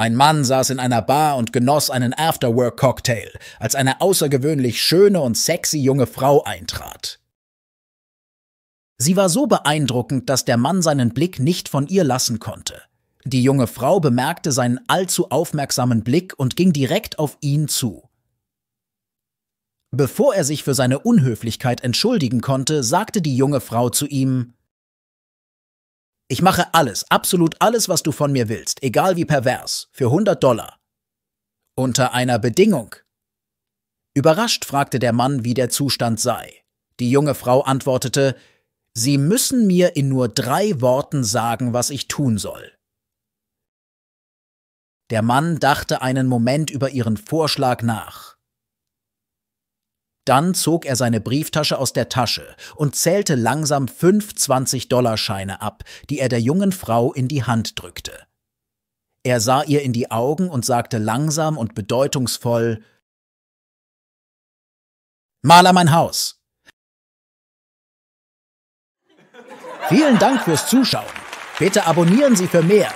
Ein Mann saß in einer Bar und genoss einen Afterwork-Cocktail, als eine außergewöhnlich schöne und sexy junge Frau eintrat. Sie war so beeindruckend, dass der Mann seinen Blick nicht von ihr lassen konnte. Die junge Frau bemerkte seinen allzu aufmerksamen Blick und ging direkt auf ihn zu. Bevor er sich für seine Unhöflichkeit entschuldigen konnte, sagte die junge Frau zu ihm ich mache alles, absolut alles, was du von mir willst, egal wie pervers, für 100 Dollar. Unter einer Bedingung. Überrascht fragte der Mann, wie der Zustand sei. Die junge Frau antwortete, Sie müssen mir in nur drei Worten sagen, was ich tun soll. Der Mann dachte einen Moment über ihren Vorschlag nach. Dann zog er seine Brieftasche aus der Tasche und zählte langsam fünf 20 dollar scheine ab, die er der jungen Frau in die Hand drückte. Er sah ihr in die Augen und sagte langsam und bedeutungsvoll Maler mein Haus. Vielen Dank fürs Zuschauen. Bitte abonnieren Sie für mehr.